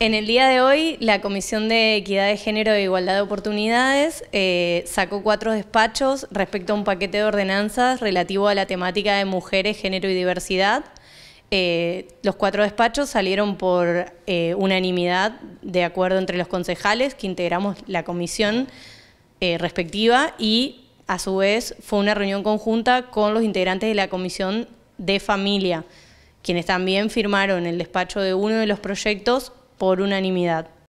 En el día de hoy, la Comisión de Equidad de Género e Igualdad de Oportunidades eh, sacó cuatro despachos respecto a un paquete de ordenanzas relativo a la temática de mujeres, género y diversidad. Eh, los cuatro despachos salieron por eh, unanimidad de acuerdo entre los concejales que integramos la comisión respectiva y a su vez fue una reunión conjunta con los integrantes de la Comisión de Familia, quienes también firmaron el despacho de uno de los proyectos por unanimidad.